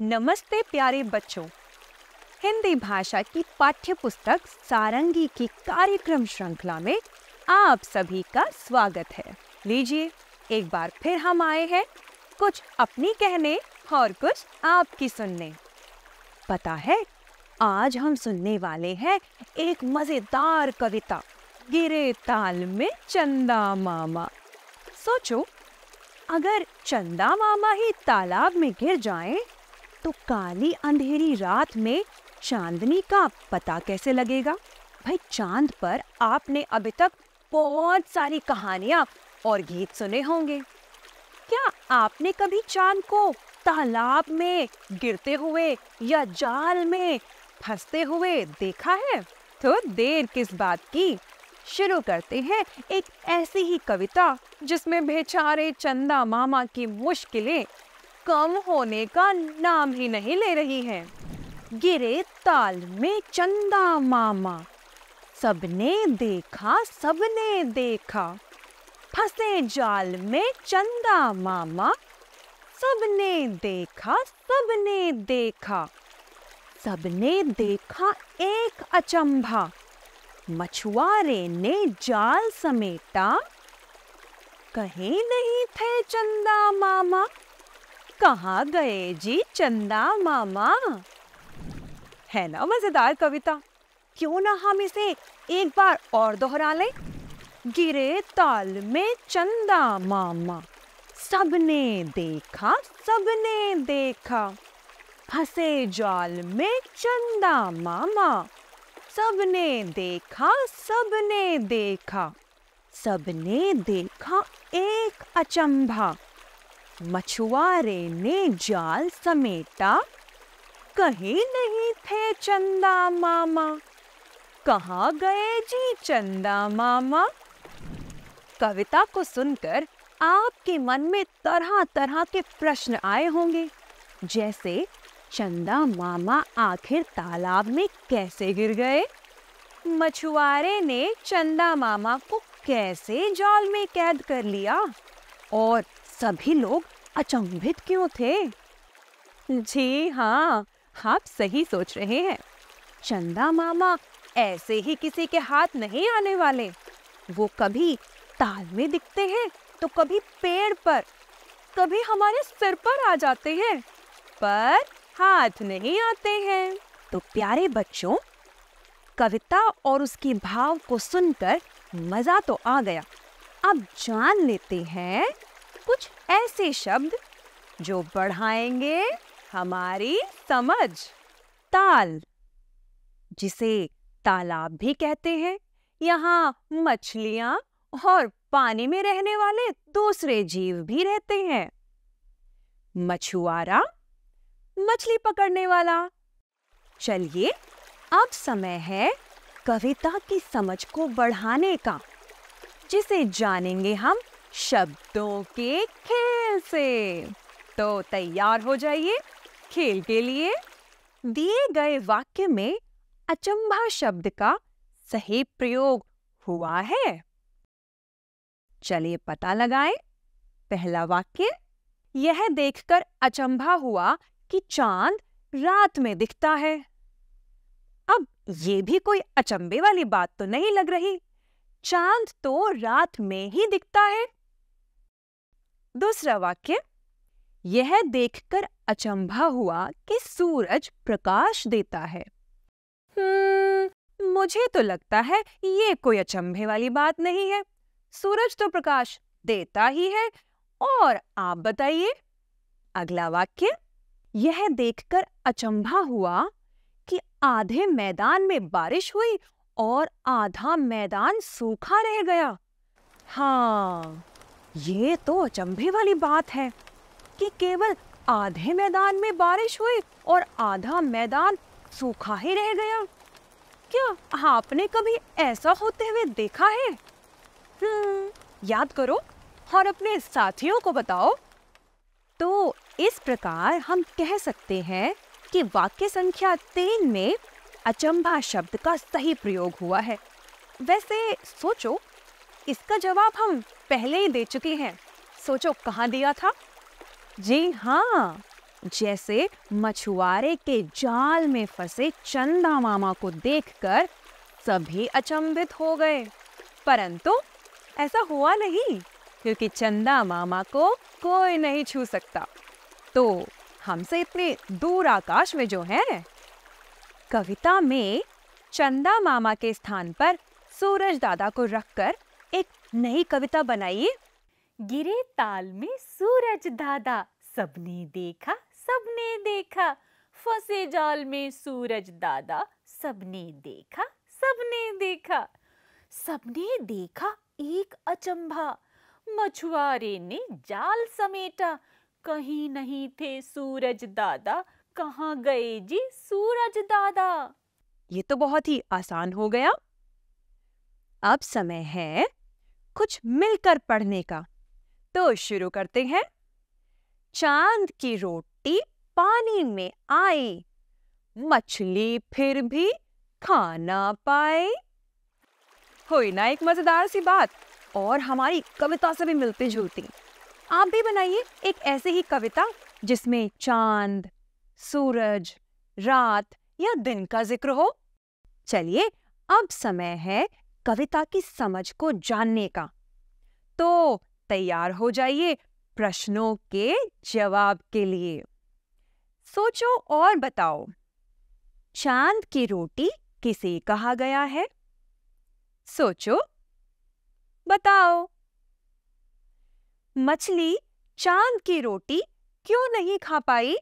नमस्ते प्यारे बच्चों हिंदी भाषा की पाठ्य पुस्तक सारंगी की कार्यक्रम श्रृंखला में आप सभी का स्वागत है लीजिए एक बार फिर हम आए हैं कुछ अपनी कहने और कुछ आपकी सुनने पता है आज हम सुनने वाले हैं एक मजेदार कविता गिरे ताल में चंदा मामा सोचो अगर चंदा मामा ही तालाब में गिर जाएं तो काली अंधेरी रात में चांदनी का पता कैसे लगेगा भाई चांद पर आपने अभी तक बहुत सारी कहानियां और गीत सुने होंगे क्या आपने कभी चांद को तालाब में गिरते हुए या जाल में फंसते हुए देखा है तो देर किस बात की शुरू करते हैं एक ऐसी ही कविता जिसमें बेचारे चंदा मामा की मुश्किलें कम होने का नाम ही नहीं ले रही है गिरे ताल में चंदा मामा सबने देखा सबने देखा फंसे जाल में चंदा मामा सबने देखा सबने देखा सबने देखा एक अचंभा मछुआरे ने जाल समेटा कहीं नहीं थे चंदा मामा कहा गए जी चंदा मामा है ना मजेदार कविता क्यों ना हम इसे एक बार और दोहरा लें गिरे ताल में चंदा मामा सबने देखा सबने देखा फंसे जाल में चंदा मामा सबने देखा सबने देखा सबने देखा एक अचंभा मछुआरे ने जाल समेटा कहीं नहीं थे चंदा मामा कहाँ गए जी चंदा मामा कविता को सुनकर आपके मन में तरह तरह के प्रश्न आए होंगे जैसे चंदा मामा आखिर तालाब में कैसे गिर गए मछुआरे ने चंदा मामा को कैसे जाल में कैद कर लिया और सभी लोग अचंभित क्यों थे जी हाँ आप सही सोच रहे हैं चंदा मामा ऐसे ही किसी के हाथ नहीं आने वाले वो कभी ताल में दिखते हैं तो कभी पेड़ पर कभी हमारे सिर पर आ जाते हैं पर हाथ नहीं आते हैं तो प्यारे बच्चों कविता और उसके भाव को सुनकर मजा तो आ गया अब जान लेते हैं कुछ ऐसे शब्द जो बढ़ाएंगे हमारी समझ ताल जिसे तालाब भी कहते हैं यहाँ मछलियाँ और पानी में रहने वाले दूसरे जीव भी रहते हैं मछुआरा मछली पकड़ने वाला चलिए अब समय है कविता की समझ को बढ़ाने का जिसे जानेंगे हम शब्दों के खेल से तो तैयार हो जाइए खेल के लिए दिए गए वाक्य में अचंभा शब्द का सही प्रयोग हुआ है चलिए पता लगाएं। पहला वाक्य यह देखकर अचंभा हुआ कि चांद रात में दिखता है अब ये भी कोई अचंभे वाली बात तो नहीं लग रही चांद तो रात में ही दिखता है दूसरा वाक्य यह देखकर अचंभा हुआ कि सूरज प्रकाश देता है हम्म, मुझे तो लगता है ये कोई अचंभे वाली बात नहीं है सूरज तो प्रकाश देता ही है और आप बताइए अगला वाक्य यह देखकर अचंभा हुआ कि आधे मैदान में बारिश हुई और आधा मैदान सूखा रह गया हाँ ये तो अचंभे वाली बात है कि केवल आधे मैदान में बारिश हुई और आधा मैदान सूखा ही रह गया क्या आपने कभी ऐसा होते हुए देखा है हम्म, याद करो और अपने साथियों को बताओ तो इस प्रकार हम कह सकते हैं कि वाक्य संख्या तीन में अचंभा शब्द का सही प्रयोग हुआ है वैसे सोचो इसका जवाब हम पहले ही दे चुके हैं सोचो कहाँ दिया था जी हाँ जैसे मछुआरे के जाल में फंसे चंदा मामा को देखकर सभी अचंभित हो गए परंतु ऐसा हुआ नहीं क्योंकि चंदा मामा को कोई नहीं छू सकता तो हमसे इतने दूर आकाश में जो है कविता में चंदा मामा के स्थान पर सूरज दादा को रखकर एक नई कविता बनाइए गिरे ताल में सूरज दादा सबने देखा सबने देखा फंसे जाल में सूरज दादा सबने देखा सबने देखा सबने देखा एक अचंभा मछुआरे ने जाल समेटा कहीं नहीं थे सूरज दादा कहाँ गए जी सूरज दादा ये तो बहुत ही आसान हो गया अब समय है कुछ मिलकर पढ़ने का तो शुरू करते हैं चांद की रोटी पानी में आई मछली फिर भी खाना पाए हुई ना एक मजेदार सी बात और हमारी कविता से भी मिलती जुलती आप भी बनाइए एक ऐसी ही कविता जिसमें चांद सूरज रात या दिन का जिक्र हो चलिए अब समय है कविता की समझ को जानने का तो तैयार हो जाइए प्रश्नों के जवाब के लिए सोचो और बताओ चांद की रोटी किसे कहा गया है सोचो बताओ मछली चांद की रोटी क्यों नहीं खा पाई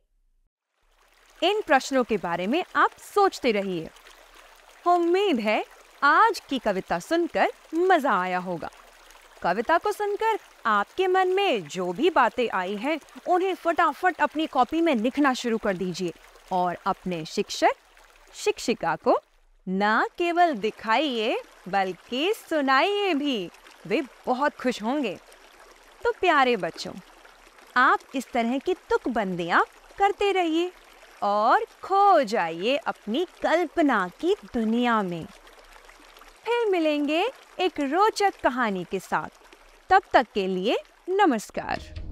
इन प्रश्नों के बारे में आप सोचते रहिए उम्मीद है आज की कविता सुनकर मजा आया होगा कविता को सुनकर आपके मन में जो भी बातें आई हैं उन्हें फटाफट अपनी कॉपी में लिखना शुरू कर दीजिए और अपने शिक्षक शिक्षिका को न केवल दिखाइए बल्कि सुनाइए भी वे बहुत खुश होंगे तो प्यारे बच्चों आप इस तरह की तुक बंदिया करते रहिए और खो जाइए अपनी कल्पना की दुनिया में फिर मिलेंगे एक रोचक कहानी के साथ तब तक के लिए नमस्कार